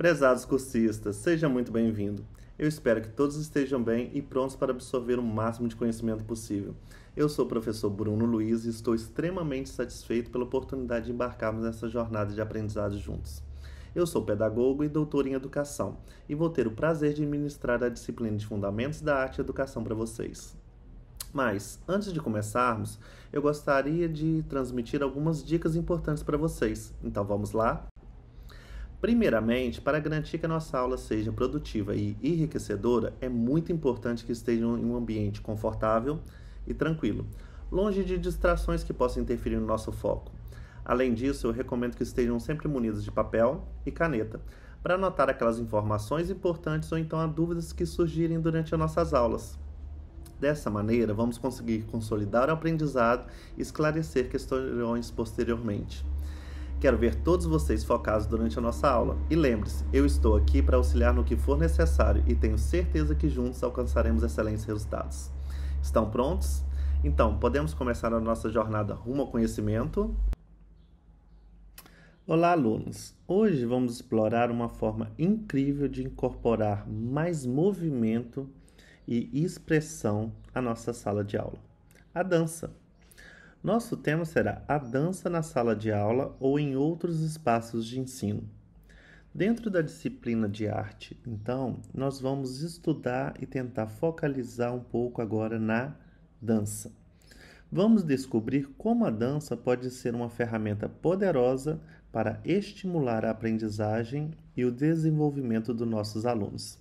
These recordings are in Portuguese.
Prezados cursistas, seja muito bem-vindo. Eu espero que todos estejam bem e prontos para absorver o máximo de conhecimento possível. Eu sou o professor Bruno Luiz e estou extremamente satisfeito pela oportunidade de embarcarmos nessa jornada de aprendizado juntos. Eu sou pedagogo e doutor em educação e vou ter o prazer de ministrar a disciplina de Fundamentos da Arte e Educação para vocês. Mas, antes de começarmos, eu gostaria de transmitir algumas dicas importantes para vocês. Então vamos lá? Primeiramente, para garantir que a nossa aula seja produtiva e enriquecedora, é muito importante que estejam em um ambiente confortável e tranquilo, longe de distrações que possam interferir no nosso foco. Além disso, eu recomendo que estejam sempre munidos de papel e caneta, para anotar aquelas informações importantes ou então as dúvidas que surgirem durante as nossas aulas. Dessa maneira, vamos conseguir consolidar o aprendizado e esclarecer questões posteriormente. Quero ver todos vocês focados durante a nossa aula. E lembre-se, eu estou aqui para auxiliar no que for necessário e tenho certeza que juntos alcançaremos excelentes resultados. Estão prontos? Então, podemos começar a nossa jornada rumo ao conhecimento? Olá, alunos! Hoje vamos explorar uma forma incrível de incorporar mais movimento e expressão à nossa sala de aula: a dança. Nosso tema será a dança na sala de aula ou em outros espaços de ensino. Dentro da disciplina de arte, então, nós vamos estudar e tentar focalizar um pouco agora na dança. Vamos descobrir como a dança pode ser uma ferramenta poderosa para estimular a aprendizagem e o desenvolvimento dos nossos alunos.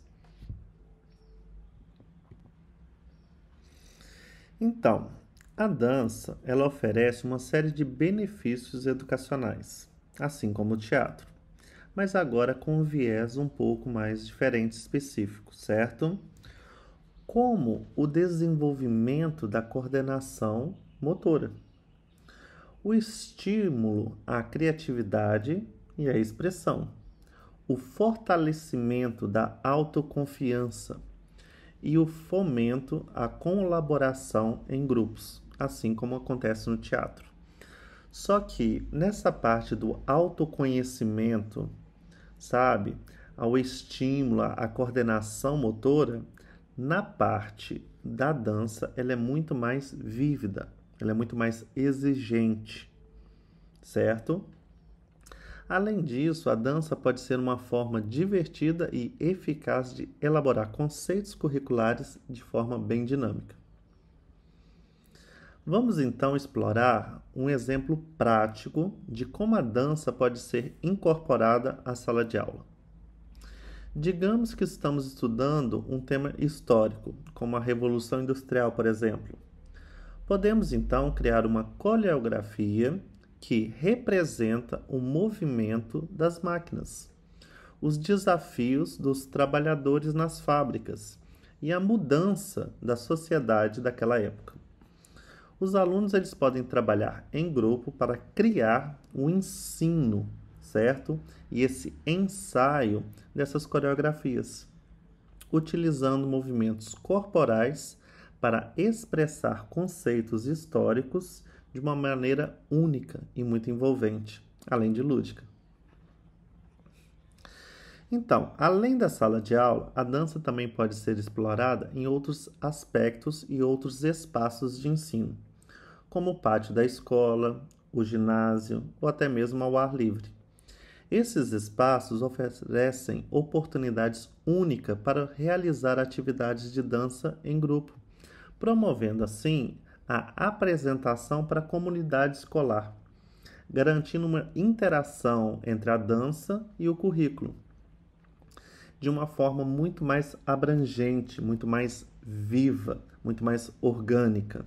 Então, a dança, ela oferece uma série de benefícios educacionais, assim como o teatro, mas agora com um viés um pouco mais diferente específico, certo? Como o desenvolvimento da coordenação motora. O estímulo à criatividade e à expressão. O fortalecimento da autoconfiança e o fomento à colaboração em grupos assim como acontece no teatro. Só que nessa parte do autoconhecimento, sabe, ao estímulo, à coordenação motora, na parte da dança ela é muito mais vívida, ela é muito mais exigente, certo? Além disso, a dança pode ser uma forma divertida e eficaz de elaborar conceitos curriculares de forma bem dinâmica. Vamos então explorar um exemplo prático de como a dança pode ser incorporada à sala de aula. Digamos que estamos estudando um tema histórico, como a Revolução Industrial, por exemplo. Podemos então criar uma coreografia que representa o movimento das máquinas, os desafios dos trabalhadores nas fábricas e a mudança da sociedade daquela época. Os alunos eles podem trabalhar em grupo para criar o ensino, certo? E esse ensaio dessas coreografias, utilizando movimentos corporais para expressar conceitos históricos de uma maneira única e muito envolvente, além de lúdica. Então, além da sala de aula, a dança também pode ser explorada em outros aspectos e outros espaços de ensino como o pátio da escola, o ginásio ou até mesmo ao ar livre. Esses espaços oferecem oportunidades únicas para realizar atividades de dança em grupo, promovendo assim a apresentação para a comunidade escolar, garantindo uma interação entre a dança e o currículo de uma forma muito mais abrangente, muito mais viva, muito mais orgânica.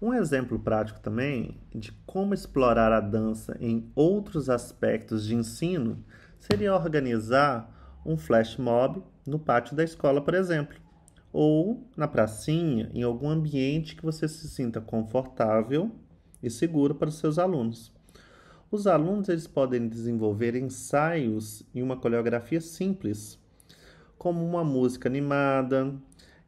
Um exemplo prático também de como explorar a dança em outros aspectos de ensino seria organizar um flash mob no pátio da escola, por exemplo, ou na pracinha, em algum ambiente que você se sinta confortável e seguro para os seus alunos. Os alunos eles podem desenvolver ensaios e uma coreografia simples, como uma música animada,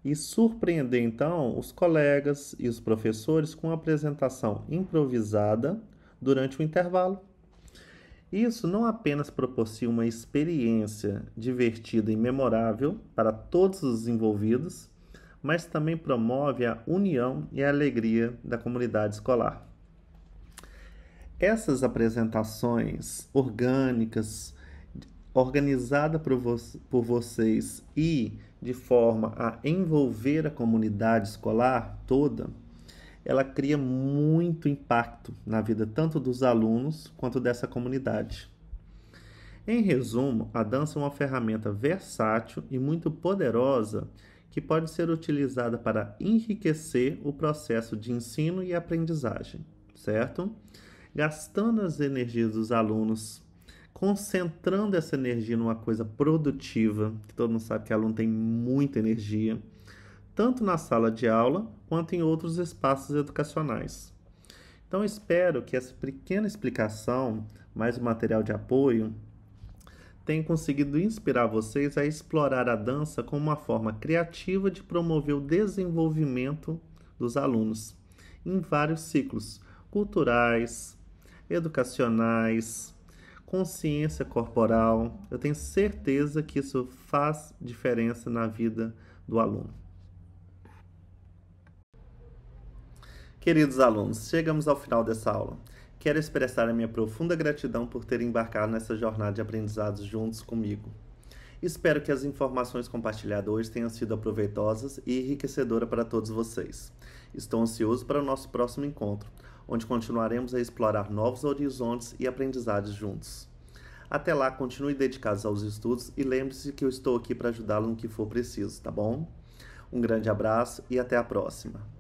e surpreender então os colegas e os professores com uma apresentação improvisada durante o intervalo. Isso não apenas proporciona uma experiência divertida e memorável para todos os envolvidos, mas também promove a união e a alegria da comunidade escolar. Essas apresentações orgânicas organizada por, vo por vocês e de forma a envolver a comunidade escolar toda, ela cria muito impacto na vida tanto dos alunos quanto dessa comunidade. Em resumo, a dança é uma ferramenta versátil e muito poderosa que pode ser utilizada para enriquecer o processo de ensino e aprendizagem, certo? Gastando as energias dos alunos concentrando essa energia numa coisa produtiva, que todo mundo sabe que aluno tem muita energia, tanto na sala de aula quanto em outros espaços educacionais. Então, espero que essa pequena explicação, mais o um material de apoio, tenha conseguido inspirar vocês a explorar a dança como uma forma criativa de promover o desenvolvimento dos alunos em vários ciclos culturais, educacionais, consciência corporal. Eu tenho certeza que isso faz diferença na vida do aluno. Queridos alunos, chegamos ao final dessa aula. Quero expressar a minha profunda gratidão por terem embarcado nessa jornada de aprendizados juntos comigo. Espero que as informações compartilhadas hoje tenham sido aproveitosas e enriquecedoras para todos vocês. Estou ansioso para o nosso próximo encontro onde continuaremos a explorar novos horizontes e aprendizados juntos. Até lá, continue dedicados aos estudos e lembre-se que eu estou aqui para ajudá-lo no que for preciso, tá bom? Um grande abraço e até a próxima!